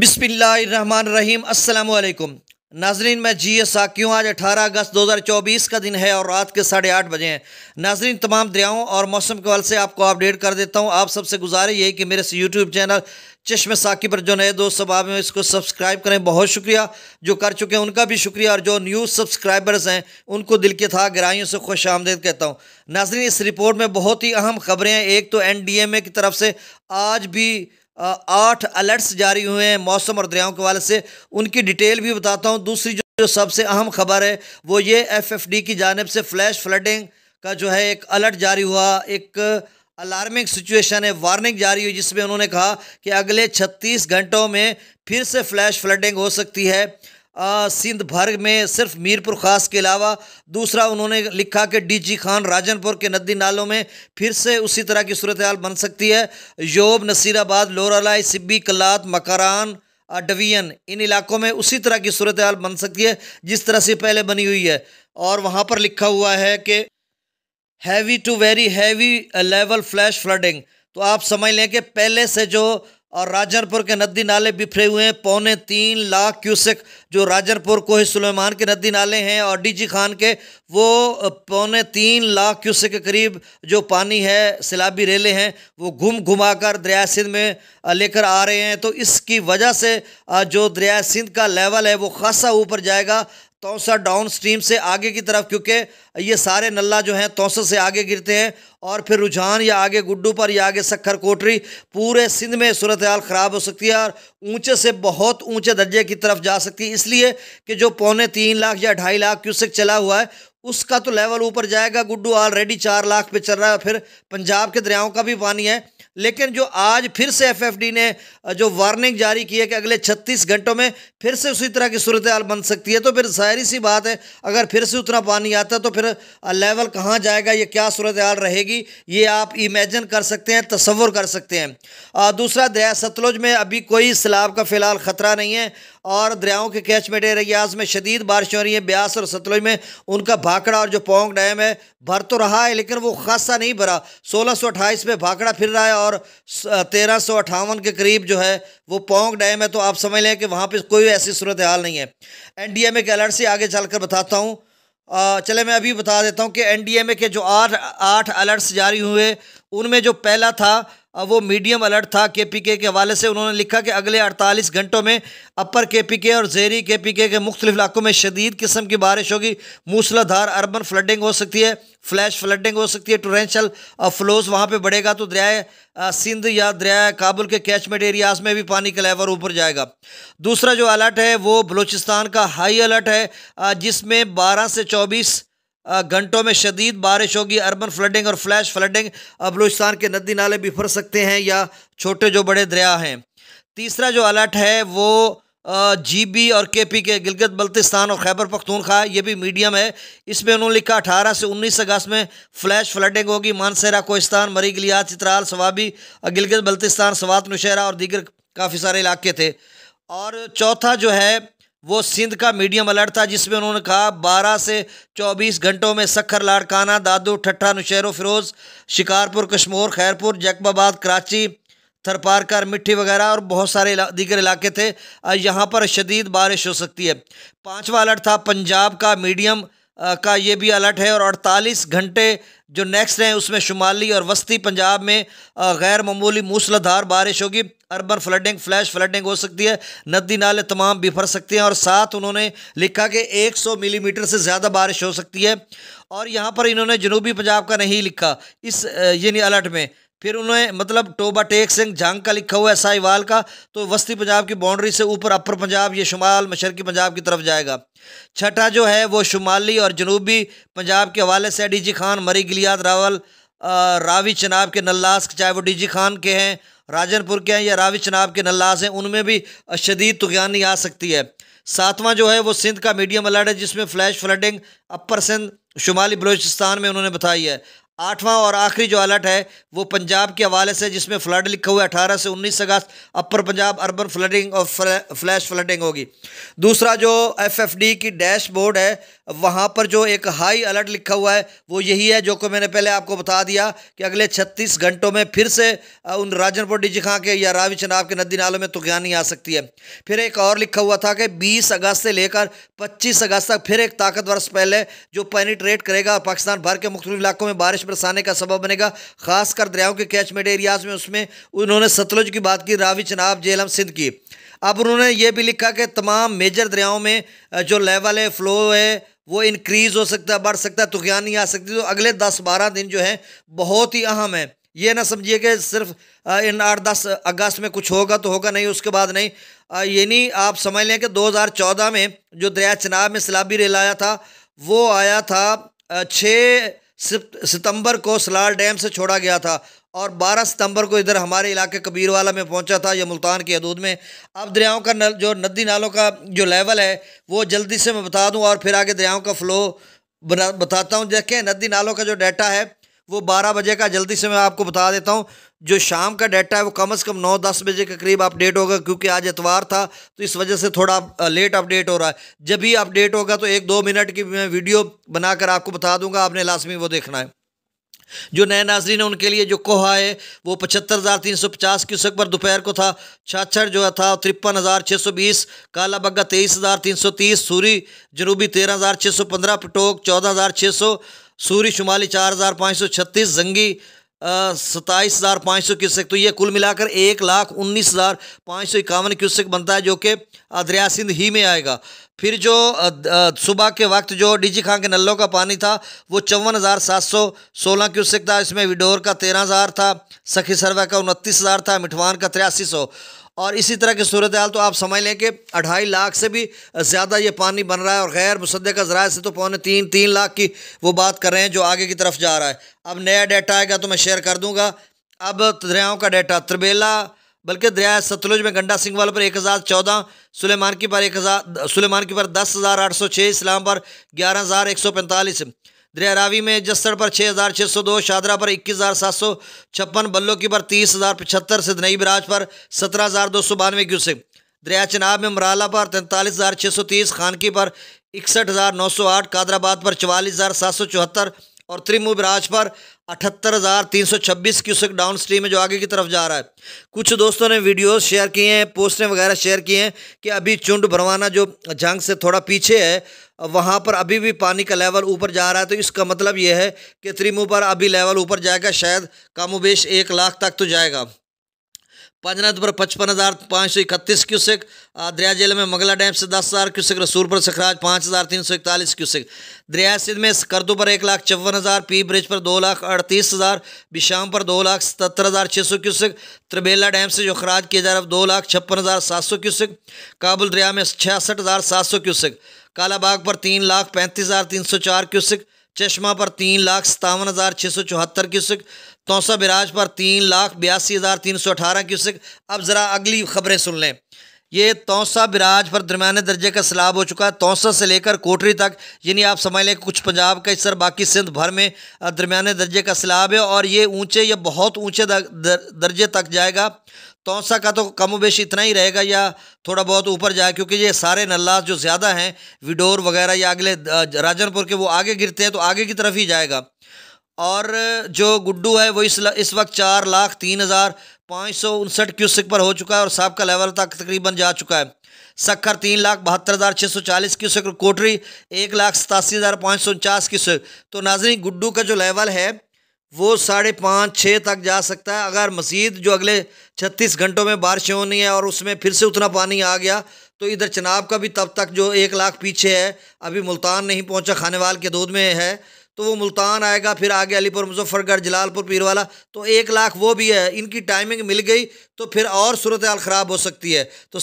बिसमीम अल्लाम नाजरीन मैं जी एस साकी हूँ आज 18 अगस्त 2024 का दिन है और रात के साढ़े आठ बजे हैं नाजरीन तमाम दरियाओं और मौसम के हवाले से आपको अपडेट कर देता हूँ आप सबसे गुजारे यही कि मेरे यूट्यूब चैनल चश्म साकी पर जो नए दोस्त सब आप इसको सब्सक्राइब करें बहुत शुक्रिया जो कर चुके हैं उनका भी शुक्रिया और जो न्यूज़ सब्सक्राइबर्स हैं उनको दिल के था गहराइयों से खुश आमदेद कहता हूँ नाजरीन इस रिपोर्ट में बहुत ही अहम खबरें हैं एक तो एन डी एम ए की तरफ से आज भी आठ अलर्ट्स जारी हुए हैं मौसम और दरियाओं के हवाले से उनकी डिटेल भी बताता हूँ दूसरी जो, जो सबसे अहम खबर है वो ये एफएफडी की जानब से फ्लैश फ्लडिंग का जो है एक अलर्ट जारी हुआ एक अलार्मिंग सिचुएशन है वार्निंग जारी हुई जिसमें उन्होंने कहा कि अगले 36 घंटों में फिर से फ्लैश फ्लडिंग हो सकती है सिंध भर में सिर्फ मीरपुर ख़ास के अलावा दूसरा उन्होंने लिखा कि डीजी खान राजनपुर के नदी नालों में फिर से उसी तरह की सूरत हाल बन सकती है योब नसीराबाद लोरालाई सिब्बी कलात मकरान डवियन इन इलाकों में उसी तरह की सूरत हाल बन सकती है जिस तरह से पहले बनी हुई है और वहाँ पर लिखा हुआ है कि heavy to very heavy level flash flooding तो आप समझ लें कि पहले से जो और राजनपुर के नदी नाले बिफरे हुए हैं पौने तीन लाख क्यूसेक जो राजनपुर ही सुलेमान के नदी नाले हैं और डीजी खान के वो पौने तीन लाख क्यूसेक के करीब जो पानी है सिलाबी रेले हैं वो घूम घुमा कर दरिया सिंध में लेकर आ रहे हैं तो इसकी वजह से जो दरिया सिंध का लेवल है वो खासा ऊपर जाएगा तोसा डाउन स्ट्रीम से आगे की तरफ क्योंकि ये सारे नल्ला जो हैं तोसा से आगे गिरते हैं और फिर रुझान या आगे गुड्डू पर या आगे सखर कोटरी पूरे सिंध में सूरत हाल ख़राब हो सकती है और ऊंचे से बहुत ऊंचे दर्जे की तरफ जा सकती है इसलिए कि जो पौने तीन लाख या ढाई लाख क्यूसेक चला हुआ है उसका तो लेवल ऊपर जाएगा गुड्डू ऑलरेडी चार लाख पे चल रहा है फिर पंजाब के दरियाओं का भी पानी है लेकिन जो आज फिर से एफएफडी ने जो वार्निंग जारी की है कि अगले 36 घंटों में फिर से उसी तरह की सूरत हाल बन सकती है तो फिर जाहिर सी बात है अगर फिर से उतना पानी आता है तो फिर लेवल कहाँ जाएगा ये क्या सूरत हाल रहेगी ये आप इमेजन कर सकते हैं तस्वुर कर सकते हैं दूसरा दरिया सतलुज में अभी कोई सैलाब का फ़िलहाल ख़तरा नहीं है और दरियाओं के कैचमेंट एरियाज में शदीद बारिश हो रही है ब्यास और सतलुज में उनका भाखड़ा और जो पोंग डैम है भर तो रहा है लेकिन वो खासा नहीं भरा सोलह सौ अट्ठाईस में भाखड़ा फिर रहा है और तेरह सौ अट्ठावन के करीब जो है वो पोंग डैम है तो आप समझ लें कि वहाँ पर कोई ऐसी सूरत हाल नहीं है एन डी एम ए के अलर्ट से आगे चल कर बताता हूँ चले मैं अभी बता देता हूँ कि एन डी एम ए के जो आठ आठ अलर्ट्स जारी हुए उनमें जो पहला था अब वो मीडियम अलर्ट था केपीके के हवाले से उन्होंने लिखा कि अगले 48 घंटों में अपर केपीके और के केपीके के मुख्तलिफ इलाकों में शदीद किस्म की बारिश होगी मूसलाधार अर्बन फ्लडिंग हो सकती है फ्लैश फ्लडिंग हो सकती है टोरेंशल फ्लोज वहाँ पर बढ़ेगा तो दरियाए सिंध या दरियाए काबुल के कैचमेंट एरियाज़ में भी पानी का लेवर ऊपर जाएगा दूसरा जो अलर्ट है वो बलूचिस्तान का हाई अलर्ट है जिसमें बारह से चौबीस घंटों में शदीद बारिश होगी अर्बन फ्लडिंग और फ्लैश फ्लडिंग बलोचिस्तान के नदी नाले भी फर सकते हैं या छोटे जो बड़े दरिया हैं तीसरा जो अलर्ट है वो जीबी और केपी के गिलगत बल्तिस्तान और खैबर पख्तूनखा ये भी मीडियम है इसमें उन्होंने लिखा अठारह से उन्नीस अगस्त में फ्लैश फ्लडिंग होगी मानसरा कोहिस्तान मरीगलिया चित्राल सवाबी गिलगत बल्तिस्तान सवात नुशहरा और दीगर काफ़ी सारे इलाके थे और चौथा जो है वो सिंध का मीडियम अलर्ट था जिसमें उन्होंने कहा 12 से 24 घंटों में सखर लाड़काना दादू ठट्ठा नुशहर फिरोज शिकारपुर कश्मोर खैरपुर जैकबाबाद कराची थरपारकर मिट्टी वगैरह और बहुत सारे इला, दीगर इलाके थे यहाँ पर शदीद बारिश हो सकती है पाँचवा अलर्ट था पंजाब का मीडियम का ये भी अलर्ट है और 48 घंटे जो नेक्स्ट हैं उसमें शुमाली और वस्ती पंजाब में गैर मामूली मूसलाधार बारिश होगी अर्बन फ्लडिंग फ्लैश फ्लडिंग हो सकती है नदी नाले तमाम बिफर सकते हैं और साथ उन्होंने लिखा कि 100 मिलीमीटर से ज़्यादा बारिश हो सकती है और यहाँ पर इन्होंने जनूबी पंजाब का नहीं लिखा इस यानी अलर्ट में फिर उन्होंने मतलब टोबा टेक सिंह झांग का लिखा हुआ है साहिवाल का तो वस्ती पंजाब की बाउंड्री से ऊपर अपर पंजाब ये शुमाल मशरकी पंजाब की तरफ जाएगा छठा जो है वो शुमाली और जनूबी पंजाब के हवाले से डी जी खान मरी गिलियात रावल रावी चनाब के नल्लास चाहे वो डी जी खान के हैं राजनपुर के हैं या रावी चनाब के नल्लास हैं उनमें भी शदीद तुगानी आ सकती है सातवां जो है वो सिंध का मीडियम अलर्ट है जिसमें फ्लैश फ्लडिंग अपर सिंध शुमाली बलोचिस्तान में उन्होंने बताई है आठवां और आखिरी जो अलर्ट है वो पंजाब के हवाले से जिसमें फ्लड लिखा हुआ है अठारह से उन्नीस अगस्त अपर पंजाब अर्बन फ्लडिंग और फ्लैश फ्लडिंग होगी दूसरा जो एफएफडी की डैश बोर्ड है वहाँ पर जो एक हाई अलर्ट लिखा हुआ है वो यही है जो को मैंने पहले आपको बता दिया कि अगले छत्तीस घंटों में फिर से उन राजनपुर डी खां के या रावी चनाब के नदी नालों में तुगानी तो आ सकती है फिर एक और लिखा हुआ था कि बीस अगस्त से लेकर पच्चीस अगस्त तक फिर एक ताकतवर से पहले जो पैनिट्रेट करेगा पाकिस्तान भर के मुख्तलिफ इलाकों में बारिश बरसाने का सबब बनेगा खासकर दरियाओं के कैच मेड एरियाज में उसमें उन्होंने सतलुज की बात की रावी चनाब जेलम सिंध की अब उन्होंने ये भी लिखा कि तमाम मेजर दरियाओं में जो लेवल है फ्लो है वो इनक्रीज़ हो सकता है बढ़ सकता है तुगान नहीं आ सकती तो अगले दस बारह दिन जो है बहुत ही अहम है ये ना समझिए कि सिर्फ इन आठ दस अगस्त में कुछ होगा तो होगा नहीं उसके बाद नहीं यानी आप समझ लें कि 2014 में जो दरिया चनाब में सलाबी रेल आया था वो आया था छः सितंबर को सलाल डैम से छोड़ा गया था और 12 सितंबर को इधर हमारे इलाके कबीरवाला में पहुंचा था या मुल्तान की हदूद में अब दरियाओं का नल जो नदी नालों का जो लेवल है वो जल्दी से मैं बता दूं और फिर आगे दरियाओं का फ़्लो बताता हूं देखें नदी नालों का जो डाटा है वो बारह बजे का जल्दी से मैं आपको बता देता हूँ जो शाम का डाटा है वो कम से कम नौ दस बजे के करीब अपडेट होगा क्योंकि आज इतवार था तो इस वजह से थोड़ा लेट अपडेट हो रहा है जब भी अपडेट होगा तो एक दो मिनट की मैं वीडियो बनाकर आपको बता दूंगा आपने लाजमी वो देखना है जो नए नाजरीन है उनके लिए जो कोहा है वो पचहत्तर हज़ार तीन सौ पचास की पर दोपहर को था छाछड़ जो था तिरपन हज़ार छः सौ बीस काला बग्गा तेईस हज़ार तीन सौ तीस सूरी जनूबी तेरह हज़ार छः सौ पंद्रह पटोक चौदह हज़ार छः सौ सूरी शुमाली चार हज़ार पाँच सौ छत्तीस जंगी सताईस हज़ार पाँच सौ क्यूसेक तो ये कुल मिलाकर एक लाख उन्नीस हज़ार पाँच सौ इक्यावन क्यूसेक बनता है जो कि दरिया सिंध ही में आएगा फिर जो सुबह के वक्त जो डीजी खां के नलों का पानी था वो चौवन हज़ार सात सौ सोलह क्यूसेक था इसमें विडोर का तेरह हज़ार था सखी सरवा का उनतीस हज़ार था मिठवान का तिरासी सौ और इसी तरह की सूरत हाल तो आप समझ लें कि अढ़ाई लाख से भी ज़्यादा ये पानी बन रहा है और गैर मुसद का ज़रा से तो पौने तीन तीन लाख की वो बात कर रहे हैं जो आगे की तरफ जा रहा है अब नया डाटा आएगा तो मैं शेयर कर दूँगा अब दरियाओं का डाटा त्रिबेला बल्कि दरिया सतलुज में गंडा सिंह वाला पर एक हज़ार चौदह सुलेमान की पर एक हज़ार सुलेमान की पर दस हज़ार आठ सौ छः इस्लाम पर ग्यारह हज़ार एक सौ पैंतालीस दरियारावी में जस्सड़ पर छः हज़ार छः सौ दो शादरा पर इक्कीस हज़ार सात सौ छप्पन बल्लोकी पर तीस हज़ार पचहत्तर सिद्धनई बराज पर सत्रह हज़ार दो सौ बानवे क्यूसे दरिया चनाब में मराला पर तैंतालीस हज़ार छः सौ तीस खानकी पर इकसठ हज़ार नौ सौ आठ कादराबाद पर चवालीस हज़ार सात सौ चौहत्तर और त्रिमू बराज पर अठहत्तर हज़ार तीन सौ छब्बीस क्यूसेक डाउन स्ट्रीम है जो आगे की तरफ जा रहा है कुछ दोस्तों ने वीडियोस शेयर किए हैं पोस्टें वगैरह शेयर किए हैं कि अभी चुंड भरवाना जो जंग से थोड़ा पीछे है वहाँ पर अभी भी पानी का लेवल ऊपर जा रहा है तो इसका मतलब यह है कि त्रिमू पर अभी लेवल ऊपर जाएगा शायद उबेश एक लाख तक तो जाएगा पंजनद पर पचपन हज़ार पाँच सौ इकतीस क्यूसिक दरिया जेल में मंगला डैम से दस हज़ार क्यूसिक रसूल पर सखराज पाँच हज़ार तीन सौ इकतालीस क्यूसिक दरिया सिंध में करदू पर एक लाख चौवन हज़ार पी ब्रिज पर दो लाख अड़तीस हज़ार बिशाम पर दो लाख सतर हज़ार छः सौ क्यूसिक त्रिबेला डैम से जो खराज किया जा रहा है दो लाख छप्पन हज़ार सात सौ क्यूसिक काबुल दरिया में छियासठ हज़ार सात सौ क्यूसिक कालाबाग पर तीन लाख पैंतीस हज़ार तीन सौ चार क्यूसिक चश्मा पर तीन लाख सतावन हज़ार छः सौ चौहत्तर क्यूसिक तौसा बिराज पर तीन लाख बयासी हज़ार तीन सौ अठारह क्यूसिक अब ज़रा अगली खबरें सुन लें ये तोसा बिराज पर दरमियाने दर्जे का सैलाब हो चुका है तोसा से लेकर कोटरी तक यानी आप समझ लें कुछ पंजाब का इसर बाकी सिंध भर में दरमियाने दर्जे का सैलाब है और ये ऊंचे या बहुत ऊंचे दर्जे तक जाएगा तोसा का तो कम बेश इतना ही रहेगा या थोड़ा बहुत ऊपर जाए क्योंकि ये सारे नल्लास जो ज़्यादा हैं विडोर वगैरह या अगले राजनपुर के वो आगे गिरते हैं तो आगे की तरफ ही जाएगा और जो गुड्डू है वो इस इस वक्त चार लाख तीन हज़ार पाँच सौ उनसठ क्यूसिक पर हो चुका है और साहब का लेवल तक तकरीबन जा चुका है सक्खर तीन लाख बहत्तर हज़ार छः सौ चालीस क्यूसिक और कोटरी एक लाख सतासी हज़ार पाँच सौ उनचास क्यूसिक तो नाजरी गुड्डू का जो लेवल है वो साढ़े पाँच छः तक जा सकता है अगर मज़ीद जो अगले छत्तीस घंटों में बारिश होनी है और उसमें फिर से उतना पानी आ गया तो इधर चनाब का भी तब तक जो एक लाख पीछे है अभी मुल्तान नहीं पहुंचा खानेवाल के दूध में है तो वो मुल्तान आएगा फिर आगे अलीपुर मुजफ्फरगढ़ जलालपुर पीरवाला तो एक लाख वो भी है इनकी टाइमिंग मिल गई तो फिर और सूरत हाल ख़राब हो सकती है तो